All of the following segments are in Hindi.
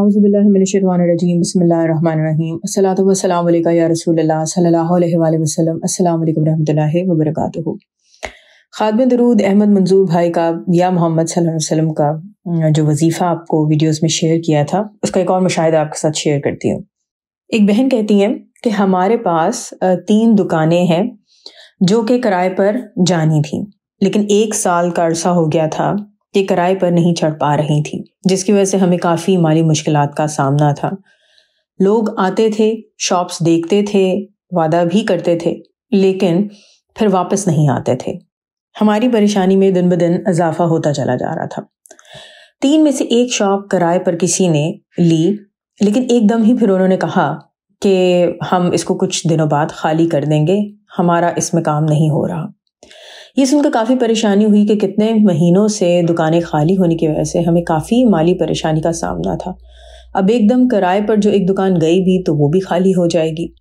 अज़बिल्लिमिनशवानरजीम बसमीम या रसूल व खादम दरूद अहमद मंजूर भाई का या मोहम्मद वसल्लम का जो वजीफ़ा आपको वीडियोस में शेयर किया था उसका एक और मुशाह आपके साथ शेयर करती हूँ एक बहन कहती हैं कि हमारे पास तीन दुकानें हैं जो कि किराए पर जानी थी लेकिन एक साल का अरसा हो गया था के किराए पर नहीं चढ़ पा रही थी जिसकी वजह से हमें काफ़ी माली मुश्किल का सामना था लोग आते थे शॉप्स देखते थे वादा भी करते थे लेकिन फिर वापस नहीं आते थे हमारी परेशानी में दिन ब दिन इजाफा होता चला जा रहा था तीन में से एक शॉप किराए पर किसी ने ली लेकिन एकदम ही फिर उन्होंने कहा कि हम इसको कुछ दिनों बाद खाली कर देंगे हमारा इसमें काम नहीं हो रहा ये सुनकर काफ़ी परेशानी हुई कि कितने महीनों से दुकानें खाली होने की वजह से हमें काफ़ी माली परेशानी का सामना था अब एकदम किराए पर जो एक दुकान गई भी तो वो भी खाली हो जाएगी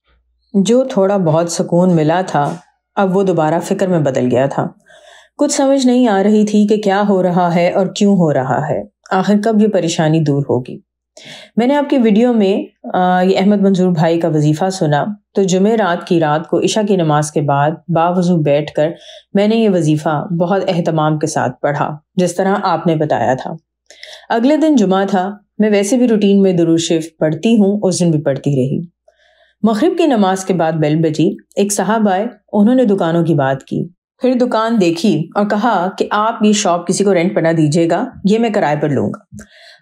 जो थोड़ा बहुत सुकून मिला था अब वो दोबारा फिक्र में बदल गया था कुछ समझ नहीं आ रही थी कि क्या हो रहा है और क्यों हो रहा है आखिर कब ये परेशानी दूर होगी मैंने आपकी वीडियो में ये अहमद मंजूर भाई का वजीफ़ा सुना तो जुमे रात की रात को इशा की नमाज के बाद बावजू बैठ कर मैंने ये वजीफ़ा बहुत अहतमाम के साथ पढ़ा जिस तरह आपने बताया था अगले दिन जुमा था मैं वैसे भी रूटीन में दुरुशिफ पढ़ती हूँ उस दिन भी पढ़ती रही मगरब की नमाज के बाद बेल बजी एक साहब आए उन्होंने दुकानों की बात की फिर दुकान देखी और कहा कि आप ये शॉप किसी को रेंट पर ना दीजिएगा ये मैं किराए पर लूंगा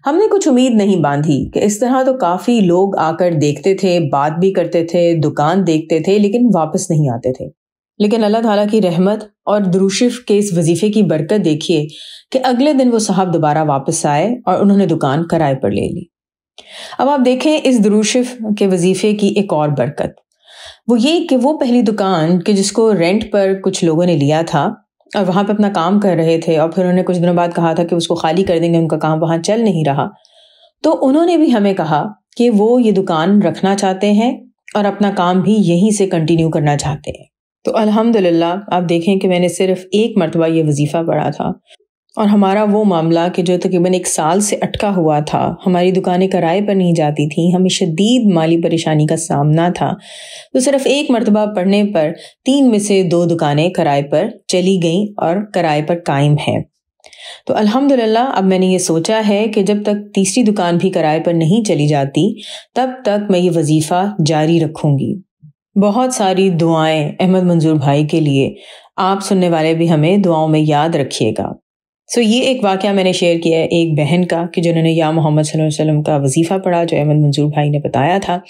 हमने कुछ उम्मीद नहीं बांधी कि इस तरह तो काफ़ी लोग आकर देखते थे बात भी करते थे दुकान देखते थे लेकिन वापस नहीं आते थे लेकिन अल्लाह ताला की रहमत और द्रुशिफ के इस वजीफे की बरकत देखिए कि अगले दिन वो साहब दोबारा वापस आए और उन्होंने दुकान किराए पर ले ली अब आप देखें इस द्रुशिफ के वजीफे की एक और बरकत वो ये कि वो पहली दुकान कि जिसको रेंट पर कुछ लोगों ने लिया था और वहाँ पे अपना काम कर रहे थे और फिर उन्होंने कुछ दिनों बाद कहा था कि उसको खाली कर देंगे उनका काम वहाँ चल नहीं रहा तो उन्होंने भी हमें कहा कि वो ये दुकान रखना चाहते हैं और अपना काम भी यहीं से कंटिन्यू करना चाहते हैं तो अल्हम्दुलिल्लाह आप देखें कि मैंने सिर्फ एक मरतबा ये वजीफ़ा पढ़ा था और हमारा वो मामला कि जो तकरीबन एक साल से अटका हुआ था हमारी दुकानें किराए पर नहीं जाती थी हमें शदीद माली परेशानी का सामना था तो सिर्फ एक मरतबा पढ़ने पर तीन में से दो दुकानें किराए पर चली गईं और किराए पर कायम हैं तो अल्हम्दुलिल्लाह अब मैंने ये सोचा है कि जब तक तीसरी दुकान भी किराए पर नहीं चली जाती तब तक मैं ये वजीफ़ा जारी रखूँगी बहुत सारी दुआएं अहमद मंजूर भाई के लिए आप सुनने वाले भी हमें दुआओं में याद रखिएगा सो ये एक वाक्य मैंने शेयर किया है एक बहन का कि जिन्होंने या मोहम्मद वसल्लम का वजीफ़ा पढ़ा जो अहमद मंजूर भाई ने बताया था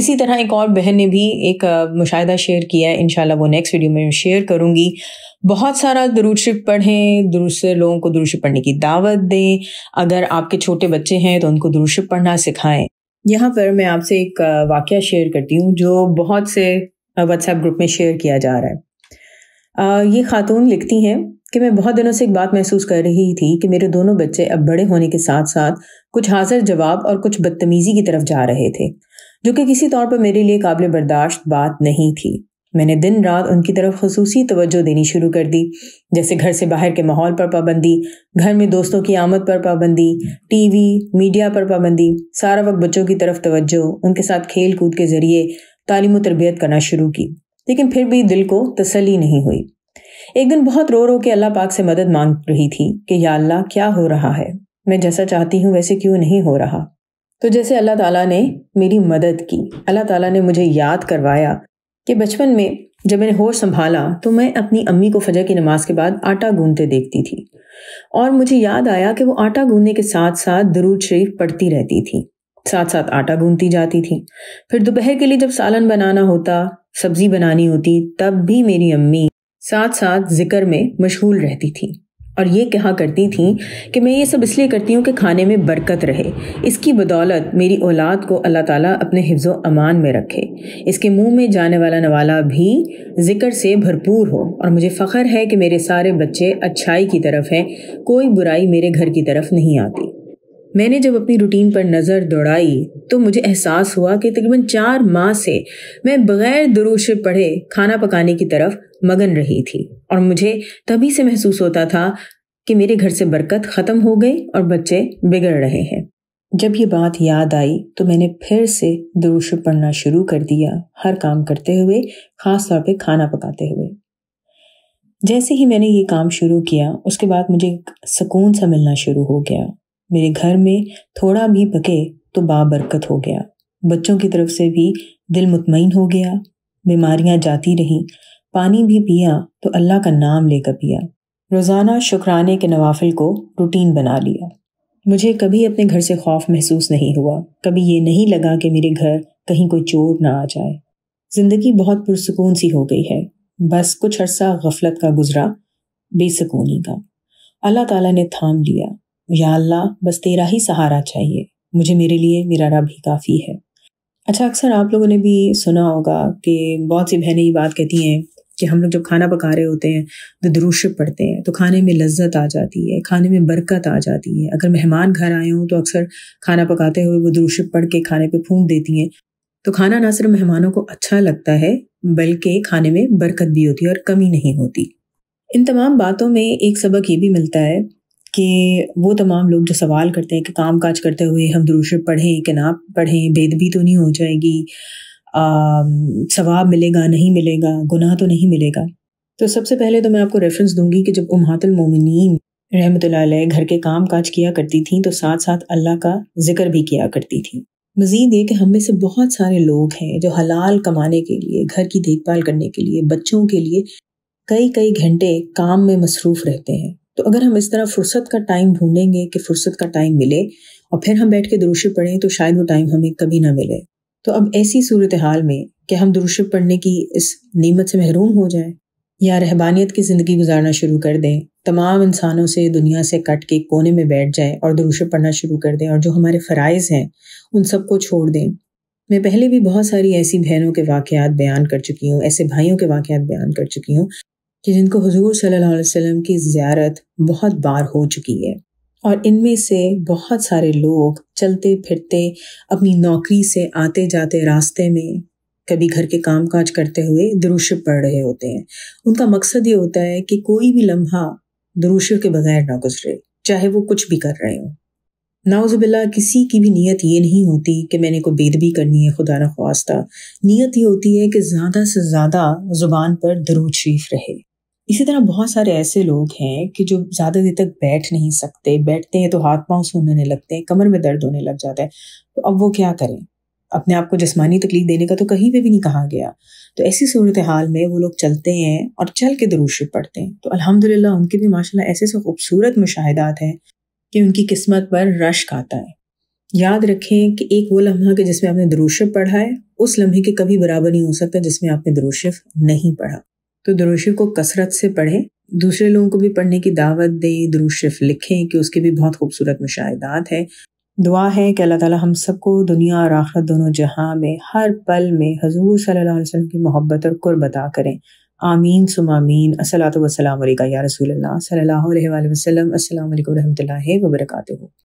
इसी तरह एक और बहन ने भी एक मुशाह शेयर किया है इन वो नेक्स्ट वीडियो में शेयर करूँगी बहुत सारा दरूद पढ़ें दूसरे लोगों को दरूद पढ़ने की दावत दें अगर आपके छोटे बच्चे हैं तो उनको दरूद पढ़ना सिखाएं यहाँ पर मैं आपसे एक वाक़ शेयर करती हूँ जो बहुत से व्हाट्सएप ग्रुप में शेयर किया जा रहा है ये खातून लिखती हैं कि मैं बहुत दिनों से एक बात महसूस कर रही थी कि मेरे दोनों बच्चे अब बड़े होने के साथ साथ कुछ हाजिर जवाब और कुछ बदतमीजी की तरफ जा रहे थे जो कि किसी तौर पर मेरे लिए काबिल बर्दाश्त बात नहीं थी मैंने दिन रात उनकी तरफ खसूस तवज्जो देनी शुरू कर दी जैसे घर से बाहर के माहौल पर पाबंदी घर में दोस्तों की आमद पर पाबंदी टीवी मीडिया पर पाबंदी सारा वक्त बच्चों की तरफ तवज्जो उनके साथ खेल कूद के जरिए तालीम तरबियत करना शुरू की लेकिन फिर भी दिल को तसली नहीं हुई एक दिन बहुत रो रो के अल्लाह पाक से मदद मांग रही थी कि या अल्लाह क्या हो रहा है मैं जैसा चाहती हूँ वैसे क्यों नहीं हो रहा तो जैसे अल्लाह ताला ने मेरी मदद की अल्लाह ताला ने मुझे याद करवाया कि बचपन में जब मैंने होश संभाला तो मैं अपनी अम्मी को फजर की नमाज के बाद आटा गूंदते देखती थी और मुझे याद आया कि वो आटा गूंदने के साथ साथ दरूद शरीफ पढ़ती रहती थी साथ साथ आटा गूंथती जाती थी फिर दोपहर के लिए जब सालन बनाना होता सब्जी बनानी होती तब भी मेरी अम्मी साथ साथ जिक्र में मशगूल रहती थी और ये कहा करती थी कि मैं ये सब इसलिए करती हूँ कि खाने में बरकत रहे इसकी बदौलत मेरी औलाद को अल्लाह ताला अपने हिफ्ज़ अमान में रखे इसके मुंह में जाने वाला नवाला भी जिक्र से भरपूर हो और मुझे फ़ख्र है कि मेरे सारे बच्चे अच्छाई की तरफ हैं कोई बुराई मेरे घर की तरफ नहीं आती मैंने जब अपनी रूटीन पर नज़र दौड़ाई तो मुझे एहसास हुआ कि तकरीबन चार माह से मैं बगैर दुरुश पढ़े खाना पकाने की तरफ मगन रही थी और मुझे तभी से महसूस होता था कि मेरे घर से बरकत ख़त्म हो गई और बच्चे बिगड़ रहे हैं जब ये बात याद आई तो मैंने फिर से दुरुश पढ़ना शुरू कर दिया हर काम करते हुए ख़ास तौर पे खाना पकाते हुए जैसे ही मैंने ये काम शुरू किया उसके बाद मुझे एक सुकून सा मिलना शुरू हो गया मेरे घर में थोड़ा भी पके तो बाबरकत हो गया बच्चों की तरफ से भी दिल मुतमिन हो गया बीमारियां जाती रहीं पानी भी पिया तो अल्लाह का नाम लेकर पिया रोज़ाना शुक्राने के नवाफिल को रूटीन बना लिया मुझे कभी अपने घर से खौफ महसूस नहीं हुआ कभी ये नहीं लगा कि मेरे घर कहीं कोई चोर ना आ जाए ज़िंदगी बहुत पुरसकून सी हो गई है बस कुछ अरसा गफलत का गुजरा बेसकूनी का अल्लाह ताला ने थाम लिया या अल्लाह बस तेरा ही सहारा चाहिए मुझे मेरे लिए मेरा रब ही काफ़ी है अच्छा अक्सर आप लोगों ने भी सुना होगा कि बहुत सी बहनें ये बात कहती हैं कि हम लोग जब खाना पका रहे होते हैं तो दुरुश पढ़ते हैं तो खाने में लज्जत आ जाती है खाने में बरकत आ जाती है अगर मेहमान घर आए हों तो अक्सर खाना पकाते हुए वो दुरुश पढ़ के खाने पर फूंक देती हैं तो खाना ना सिर्फ मेहमानों को अच्छा लगता है बल्कि खाने में बरकत भी होती है और कमी नहीं होती इन तमाम बातों में एक सबक ये भी मिलता है कि वो तमाम लोग जो सवाल करते हैं कि काम काज करते हुए हम दुरुशब पढ़ें कि ना पढ़ें बेदबी तो नहीं हो जाएगी सवाब मिलेगा नहीं मिलेगा गुनाह तो नहीं मिलेगा तो सबसे पहले तो मैं आपको रेफरेंस दूंगी कि जब उमहातुल मोमिनीन रहमत घर के काम काज किया करती थी तो साथ साथ अल्लाह का जिक्र भी किया करती थी मज़ीद ये कि हम में से बहुत सारे लोग हैं जो हलाल कमाने के लिए घर की देखभाल करने के लिए बच्चों के लिए कई कई घंटे काम में मसरूफ़ रहते हैं तो अगर हम इस तरह फुर्सत का टाइम ढूंढेंगे कि फुर्सत का टाइम मिले और फिर हम बैठ के दुरुश पढ़ें तो शायद वो टाइम हमें कभी ना मिले तो अब ऐसी सूरत हाल में कि हम दुरुश पढ़ने की इस नियमत से महरूम हो जाए या रहबानियत की ज़िंदगी गुजारना शुरू कर दें तमाम इंसानों से दुनिया से कट के कोने में बैठ जाएं और दुरुश पढ़ना शुरू कर दें और जो हमारे फ़रज़ हैं उन सबको छोड़ दें मैं पहले भी बहुत सारी ऐसी बहनों के वाक़ात बयान कर चुकी हूँ ऐसे भाइयों के वाक़ बयान कर चुकी हूँ कि जिनको हजूर सल्लल्लाहु अलैहि वसल्लम की ज़्यारत बहुत बार हो चुकी है और इनमें से बहुत सारे लोग चलते फिरते अपनी नौकरी से आते जाते रास्ते में कभी घर के काम काज करते हुए दरुशब पढ़ रहे होते हैं उनका मकसद ये होता है कि कोई भी लम्हा दरुशब के बगैर ना गुजरे चाहे वो कुछ भी कर रहे हों नाउज़बिल्ला किसी की भी नीयत ये नहीं होती कि मैंने को बेदबी करनी है खुदा न खास्ता नीयत ये होती है कि ज़्यादा से ज़्यादा ज़ुबान पर दरूद शरीफ रहे इसी तरह बहुत सारे ऐसे लोग हैं कि जो ज़्यादा देर तक बैठ नहीं सकते बैठते हैं तो हाथ पाँव सूनने लगते हैं कमर में दर्द होने लग जाता है तो अब वो क्या करें अपने आप को जिसमानी तकलीफ देने का तो कहीं पर भी नहीं कहा गया तो ऐसी सूरत हाल में वो लोग चलते हैं और चल के दरूशी पढ़ते हैं तो अल्हम्दुलिल्लाह उनके भी माशाल्लाह ऐसे ऐसे खूबसूरत मुशाहदात हैं कि उनकी किस्मत पर रश्क आता है याद रखें कि एक वो लम्हा कि जिसमें आपने दरूशफ पढ़ा है उस लम्हे के कभी बराबर नहीं हो सकता जिसमें आपने दरूशफ नहीं पढ़ा तो दुरुशिफ को कसरत से पढ़ें दूसरे लोगों को भी पढ़ने की दावत दें दुरुशिफ लिखें कि उसके भी बहुत खूबसूरत मुशाहदात है दुआ है कि अल्लाह ताला हम सबको दुनिया और आखरत दोनों जहाँ में हर पल में हजूर सल्लल्लाहु अलैहि वसल्लम की मोहब्बत और कुर्ब करें आमीन सुमामीन असलात वसलाम या रसूल सल्लल्लाहु अलैहि वसल्लम अस्सलाम वालेकुम रहमतुल्लाहि व